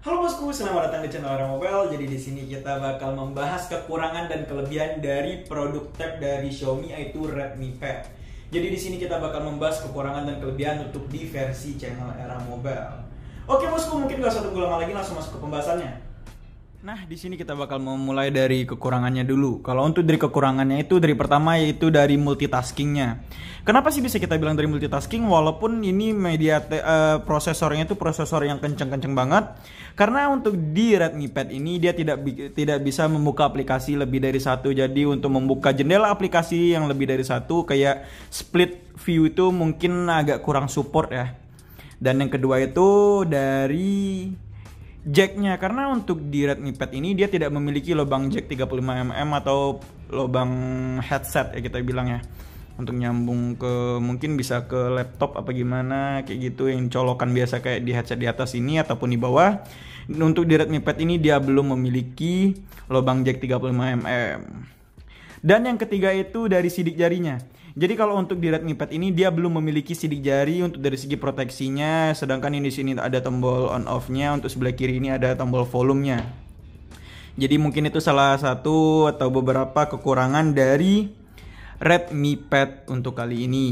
Halo bosku, selamat datang di channel Orang Mobile. Jadi di sini kita bakal membahas kekurangan dan kelebihan dari produk tab dari Xiaomi yaitu Redmi Pad. Jadi di sini kita bakal membahas kekurangan dan kelebihan untuk di versi channel Era Mobile. Oke bosku, mungkin gak usah tunggu lama lagi langsung masuk ke pembahasannya. Nah, di sini kita bakal memulai dari kekurangannya dulu. Kalau untuk dari kekurangannya itu dari pertama yaitu dari multitaskingnya. Kenapa sih bisa kita bilang dari multitasking walaupun ini media uh, prosesornya itu prosesor yang kenceng-kenceng banget? Karena untuk di Redmi Pad ini dia tidak bi tidak bisa membuka aplikasi lebih dari satu. Jadi untuk membuka jendela aplikasi yang lebih dari satu kayak split view itu mungkin agak kurang support ya. Dan yang kedua itu dari jacknya karena untuk di Redmi Pad ini dia tidak memiliki lubang jack 35 mm atau lubang headset ya kita bilang ya untuk nyambung ke mungkin bisa ke laptop apa gimana kayak gitu yang colokan biasa kayak di headset di atas ini ataupun di bawah untuk di Redmi Pad ini dia belum memiliki lubang jack 35 mm dan yang ketiga itu dari sidik jarinya. Jadi kalau untuk di Redmi Pad ini dia belum memiliki sidik jari untuk dari segi proteksinya, sedangkan ini di sini ada tombol on off-nya, untuk sebelah kiri ini ada tombol volume-nya. Jadi mungkin itu salah satu atau beberapa kekurangan dari Redmi Pad untuk kali ini.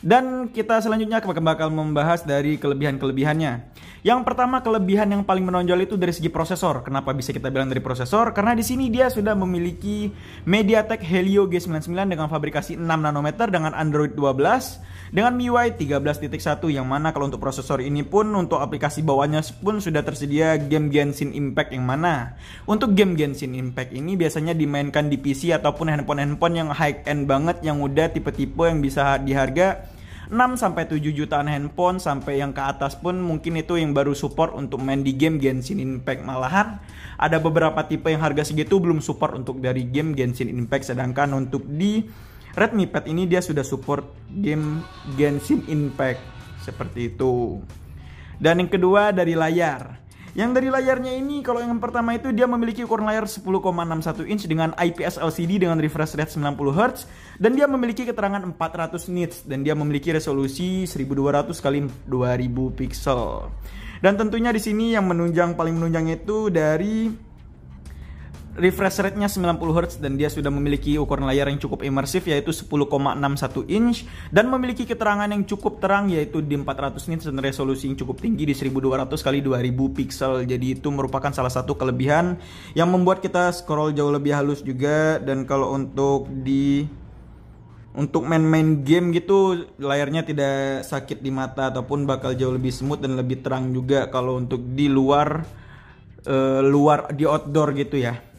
Dan kita selanjutnya akan bakal membahas dari kelebihan-kelebihannya. Yang pertama kelebihan yang paling menonjol itu dari segi prosesor. Kenapa bisa kita bilang dari prosesor? Karena di sini dia sudah memiliki MediaTek Helio G99 dengan fabrikasi 6 nanometer dengan Android 12 dengan MIUI 13.1 yang mana kalau untuk prosesor ini pun untuk aplikasi bawahnya pun sudah tersedia game Genshin Impact yang mana untuk game Genshin Impact ini biasanya dimainkan di PC ataupun handphone-handphone yang high end banget yang udah tipe-tipe yang bisa di harga 6 sampai 7 jutaan handphone sampai yang ke atas pun mungkin itu yang baru support untuk main di game Genshin Impact malahan ada beberapa tipe yang harga segitu belum support untuk dari game Genshin Impact sedangkan untuk di Redmi Pad ini dia sudah support game Genshin Impact seperti itu. Dan yang kedua dari layar. Yang dari layarnya ini kalau yang pertama itu dia memiliki ukuran layar 10,61 inch dengan IPS LCD dengan refresh rate 90 Hz dan dia memiliki keterangan 400 nits dan dia memiliki resolusi 1200 x 2000 pixel. Dan tentunya di sini yang menunjang paling menunjang itu dari refresh rate-nya 90 Hz dan dia sudah memiliki ukuran layar yang cukup imersif yaitu 10,61 inch dan memiliki keterangan yang cukup terang yaitu di 400 nits dan resolusi yang cukup tinggi di 1200 kali 2000 pixel. Jadi itu merupakan salah satu kelebihan yang membuat kita scroll jauh lebih halus juga dan kalau untuk di untuk main-main game gitu layarnya tidak sakit di mata ataupun bakal jauh lebih smooth dan lebih terang juga kalau untuk di luar uh, luar di outdoor gitu ya.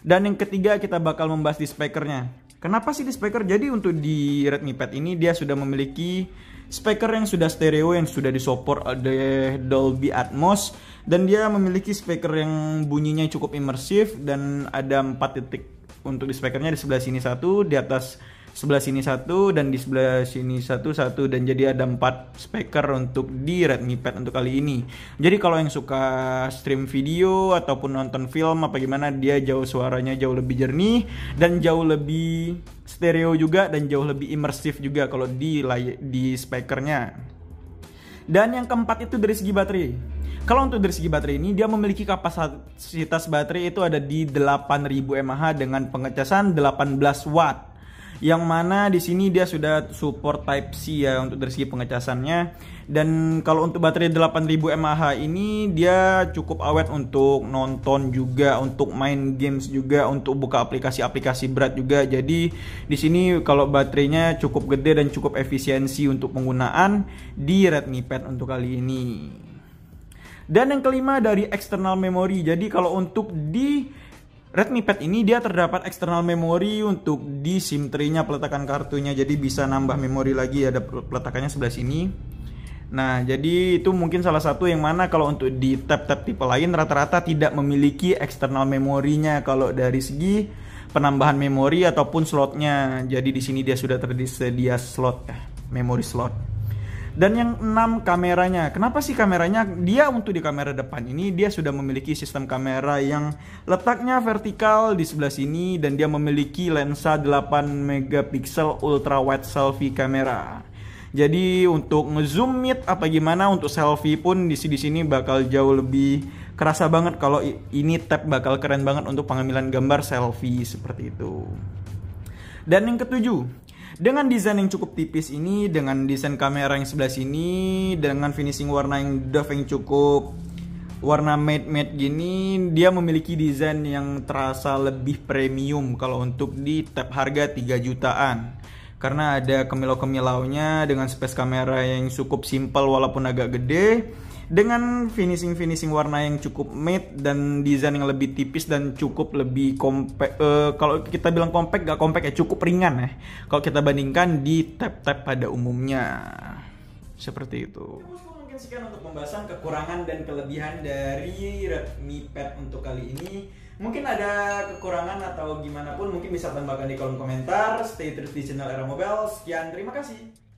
Dan yang ketiga kita bakal membahas di spekernya. Kenapa sih di speaker? Jadi untuk di Redmi Pad ini dia sudah memiliki speaker yang sudah stereo yang sudah disupport oleh Dolby Atmos dan dia memiliki speaker yang bunyinya cukup imersif dan ada 4 titik untuk di speakernya di sebelah sini satu, di atas sebelah sini satu dan di sebelah sini satu satu dan jadi ada empat speaker untuk di Redmi Pad untuk kali ini. Jadi kalau yang suka stream video ataupun nonton film apa gimana dia jauh suaranya jauh lebih jernih dan jauh lebih stereo juga dan jauh lebih imersif juga kalau di di speakernya. Dan yang keempat itu dari segi baterai. Kalau untuk dari segi baterai ini, dia memiliki kapasitas baterai itu ada di 8000 mAh dengan pengecasan 18 watt yang mana di sini dia sudah support Type C ya untuk dari segi pengecasannya dan kalau untuk baterai 8000 mAh ini dia cukup awet untuk nonton juga untuk main games juga untuk buka aplikasi-aplikasi berat juga jadi di sini kalau baterainya cukup gede dan cukup efisiensi untuk penggunaan di Redmi Pad untuk kali ini dan yang kelima dari external memory jadi kalau untuk di Redmi Pad ini dia terdapat external memory untuk di SIM tray-nya peletakan kartunya jadi bisa nambah memori lagi ada peletakannya sebelah sini. Nah, jadi itu mungkin salah satu yang mana kalau untuk di tab-tab tipe lain rata-rata tidak memiliki external memorinya kalau dari segi penambahan memori ataupun slotnya. Jadi di sini dia sudah tersedia slot ya, memori slot. Dan yang enam kameranya. Kenapa sih kameranya? Dia untuk di kamera depan ini dia sudah memiliki sistem kamera yang letaknya vertikal di sebelah sini dan dia memiliki lensa 8 megapiksel ultra wide selfie kamera. Jadi untuk ngezoom meet apa gimana untuk selfie pun di sini sini bakal jauh lebih kerasa banget kalau ini tab bakal keren banget untuk pengambilan gambar selfie seperti itu. Dan yang ketujuh, dengan desain yang cukup tipis ini, dengan desain kamera yang sebelah sini, dengan finishing warna yang doff yang cukup warna matte matte gini, dia memiliki desain yang terasa lebih premium kalau untuk di tab harga 3 jutaan. Karena ada kemilau-kemilaunya dengan space kamera yang cukup simple walaupun agak gede dengan finishing finishing warna yang cukup matte dan desain yang lebih tipis dan cukup lebih compact uh, eh, kalau kita bilang compact gak compact ya cukup ringan ya kalau kita bandingkan di tab-tab pada umumnya seperti itu mungkin sekian untuk pembahasan kekurangan dan kelebihan dari Redmi Pad untuk kali ini mungkin ada kekurangan atau gimana pun mungkin bisa tambahkan di kolom komentar stay terus di channel Era Mobile sekian terima kasih